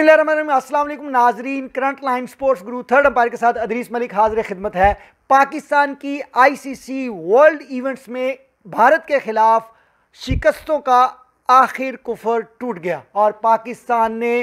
Aslam Nazreen current line sports group third umpire के साथ अदरीस मलिक हाजिर खिदमत है पाकिस्तान की आईसीसी वर्ल्ड इवेंट्स में भारत के ख़िलाफ़ शिकस्तों का आखिर कुफर टूट गया और पाकिस्तान ने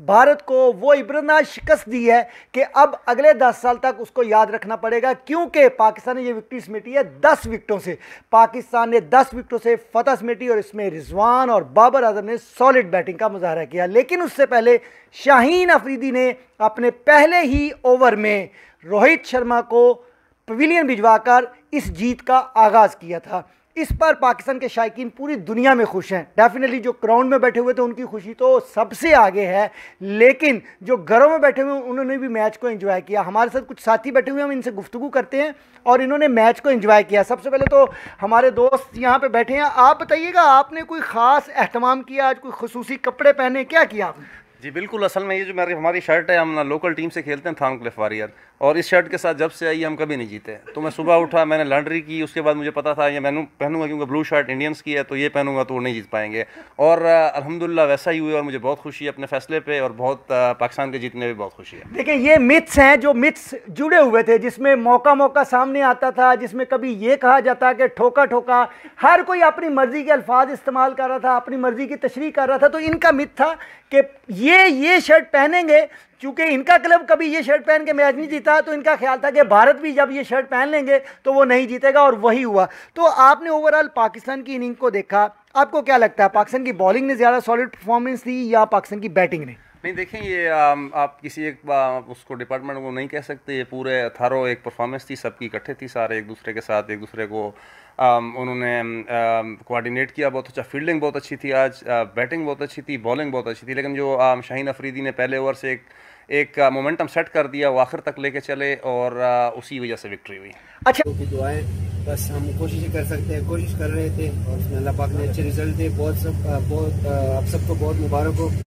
भारत को वो इबरनाश शिकस्त दी है कि अब अगले दस साल तक उसको याद रखना पड़ेगा क्योंकि पाकिस्तान ने ये विकटी समेटी है दस विकटों से पाकिस्तान ने दस विकटों से फतह समेटी और इसमें रिजवान और बाबर आजम ने सॉलिड बैटिंग का मुजाहरा किया लेकिन उससे पहले शाहीन अफरीदी ने अपने पहले ही ओवर में रोहित शर्मा को पवीलियन भिजवाकर इस जीत का आगाज़ किया था इस पर पाकिस्तान के शायकीन पूरी दुनिया में खुश हैं डेफिनेटली जो क्राउंड में बैठे हुए थे उनकी खुशी तो सबसे आगे है लेकिन जो घरों में बैठे हुए उन्होंने भी मैच को एंजॉय किया हमारे साथ कुछ साथी बैठे हुए हम इनसे गुफ्तु करते हैं और इन्होंने मैच को एंजॉय किया सबसे पहले तो हमारे दोस्त यहाँ पर बैठे हैं आप बताइएगा आपने कोई ख़ास अहतमाम किया आज कोई खसूसी कपड़े पहने क्या किया आपने जी बिल्कुल असल में ये जो मेरी हमारी शर्ट है हम ना लोकल टीम से खेलते हैं थान क्लिफ वारियर और इस शर्ट के साथ जब से आई हम कभी नहीं जीते तो मैं सुबह उठा मैंने लॉन्ड्री की उसके बाद मुझे पता था ये मैं पहनूंगा क्योंकि ब्लू शर्ट इंडियंस की है तो ये पहनूंगा तो नहीं जीत पाएंगे और अलहमदिल्ला वैसा ही हुआ और मुझे बहुत खुशी है अपने फैसले पर और बहुत पाकिस्तान के जीतने में बहुत खुशी है देखिए ये मिथ्स हैं जो मिथ्स जुड़े हुए थे जिसमें मौका मौका सामने आता था जिसमें कभी ये कहा जाता कि ठोका ठोका हर कोई अपनी मर्ज़ी के अल्फाज इस्तेमाल कर रहा था अपनी मर्ज़ी की तशरी कर रहा था तो इनका मिथ था कि ये ये ये शर्ट पहनेंगे क्योंकि इनका क्लब कभी ये शर्ट पहन के मैच नहीं जीता तो इनका ख्याल था कि भारत भी जब ये शर्ट पहन लेंगे तो वो नहीं जीतेगा और वही हुआ तो आपने ओवरऑल पाकिस्तान की इनिंग को देखा आपको क्या लगता है पाकिस्तान की बॉलिंग ने ज़्यादा सॉलिड परफॉर्मेंस दी या पाकिस्तान की बैटिंग ने नहीं देखें ये आप किसी एक उसको डिपार्टमेंट को नहीं कह सकते ये पूरे थारो एक परफॉर्मेंस थी सबकी इकट्ठे थी सारे एक दूसरे के साथ एक दूसरे को उन्होंने कोऑर्डिनेट किया बहुत अच्छा फील्डिंग बहुत अच्छी थी आज बैटिंग बहुत अच्छी थी बॉलिंग बहुत अच्छी थी लेकिन जो शाहीन अफरीदी ने पहले ओवर से एक एक मोमेंटम सेट कर दिया वो आखिर तक लेके चले और उसी वजह से विक्ट्री हुई अच्छा दुआएं बस हम कोशिश कर सकते हैं कोशिश कर रहे थे और उसमें अल्लाह पाक ने अच्छे रिजल्ट दिए बहुत सब बहुत आप सबको बहुत मुबारक हो